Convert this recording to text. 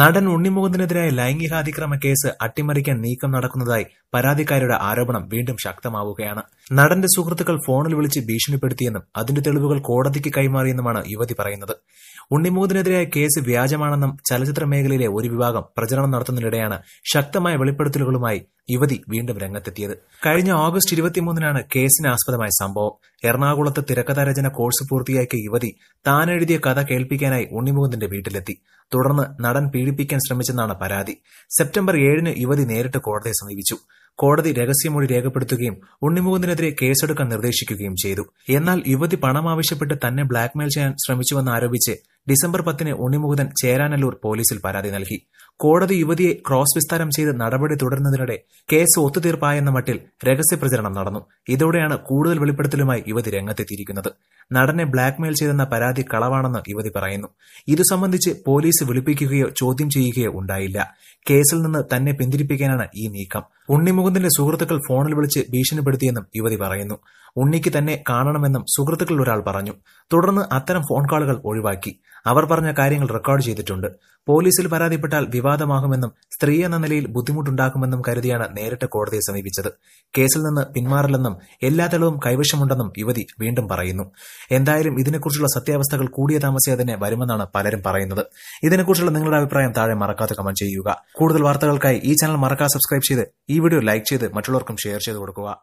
നടൻ ഉണ്ണിമുകുന്ദനെതിരായ ലൈംഗികാതിക്രമ കേസ് അട്ടിമറിക്കാൻ നീക്കം നടക്കുന്നതായി പരാതിക്കാരുടെ ആരോപണം വീണ്ടും ശക്തമാവുകയാണ് നടന്റെ സുഹൃത്തുക്കൾ ഫോണിൽ വിളിച്ച് ഭീഷണിപ്പെടുത്തിയെന്നും അതിന്റെ തെളിവുകൾ കോടതിക്ക് കൈമാറിയെന്നുമാണ് യുവതി പറയുന്നത് ഉണ്ണിമുകുന്ദനെതിരായ കേസ് വ്യാജമാണെന്നും ചലച്ചിത്ര മേഖലയിലെ ഒരു വിഭാഗം പ്രചരണം നടത്തുന്നതിനിടെയാണ് ശക്തമായ വെളിപ്പെടുത്തലുകളുമായി യുവതി വീണ്ടും രംഗത്തെത്തിയത് കഴിഞ്ഞ ഓഗസ്റ്റ് ഇരുപത്തിമൂന്നിനാണ് ആസ്പദമായ സംഭവം എറണാകുളത്ത് തിരക്കഥ രചന കോഴ്സ് പൂർത്തിയാക്കിയ യുവതി താൻ എഴുതിയ കഥ കേൾപ്പിക്കാനായി ഉണ്ണിമുകുന്ദന്റെ വീട്ടിലെത്തി തുടർന്ന് നടൻ പീഡിപ്പിക്കാൻ ശ്രമിച്ചെന്നാണ് പരാതി സെപ്റ്റംബർ ഏഴിന് യുവതി നേരിട്ട് കോടതിയെ സമീപിച്ചു കോടതി രഹസ്യമൊഴി രേഖപ്പെടുത്തുകയും ഉണ്ണിമുകുന്ദിനെതിരെ കേസെടുക്കാൻ നിർദ്ദേശിക്കുകയും ചെയ്തു എന്നാൽ യുവതി പണം ആവശ്യപ്പെട്ട് തന്നെ ബ്ലാക്ക്മെയിൽ ചെയ്യാൻ ശ്രമിച്ചുവെന്ന് ആരോപിച്ച് ഡിസംബർ പത്തിന് ഉണ്ണിമുകുതൻ ചേരാനല്ലൂർ പോലീസിൽ പരാതി നൽകി കോടതി യുവതിയെ ക്രോസ് വിസ്താരം ചെയ്ത് നടപടി തുടരുന്നതിനിടെ കേസ് ഒത്തുതീർപ്പായെന്ന മട്ടിൽ രഹസ്യപ്രചരണം നടന്നു ഇതോടെയാണ് കൂടുതൽ വെളിപ്പെടുത്തലുമായി യുവതി രംഗത്തെത്തിയിരിക്കുന്നത് നടനെ ബ്ലാക്ക്മെയിൽ ചെയ്തെന്ന പരാതി കളവാണെന്ന് യുവതി പറയുന്നു ഇതു സംബന്ധിച്ച് പോലീസ് വിളിപ്പിക്കുകയോ ചോദ്യം ചെയ്യുകയോ ഉണ്ടായില്ല കേസിൽ നിന്ന് തന്നെ പിന്തിരിപ്പിക്കാനാണ് ഈ നീക്കം ഉണ്ണിമുകുന്ദന്റെ സുഹൃത്തുക്കൾ ഫോണിൽ വിളിച്ച് ഭീഷണിപ്പെടുത്തിയെന്നും യുവതി പറയുന്നു ഉണ്ണിക്ക് തന്നെ കാണണമെന്നും സുഹൃത്തുക്കളിൽ ഒരാൾ പറഞ്ഞു തുടർന്ന് അത്തരം ഫോൺ കോളുകൾ ഒഴിവാക്കി അവർ പറഞ്ഞ കാര്യങ്ങൾ റെക്കോർഡ് ചെയ്തിട്ടുണ്ട് പോലീസിൽ പരാതിപ്പെട്ടാൽ വിവാദമാകുമെന്നും സ്ത്രീ എന്ന നിലയിൽ ബുദ്ധിമുട്ടുണ്ടാകുമെന്നും കരുതിയാണ് നേരിട്ട് കോടതിയെ സമീപിച്ചത് കേസിൽ നിന്ന് പിന്മാറില്ലെന്നും എല്ലാ തെളിവും കൈവശമുണ്ടെന്നും യുവതി വീണ്ടും പറയുന്നു എന്തായാലും ഇതിനെക്കുറിച്ചുള്ള സത്യാവസ്ഥകൾ കൂടിയ താമസിയാതെ തന്നെ വരുമെന്നാണ് പലരും പറയുന്നത് ഇതിനെക്കുറിച്ചുള്ള നിങ്ങളുടെ അഭിപ്രായം താഴെ മറക്കാതെ കമന്റ് ചെയ്യുക കൂടുതൽ വാർത്തകൾക്കായി ഈ ചാനൽ മറക്കാതെ സബ്സ്ക്രൈബ് ചെയ്ത് ഈ വീഡിയോ ലൈക്ക് ചെയ്ത് മറ്റുള്ളവർക്കും ഷെയർ ചെയ്ത് കൊടുക്കുക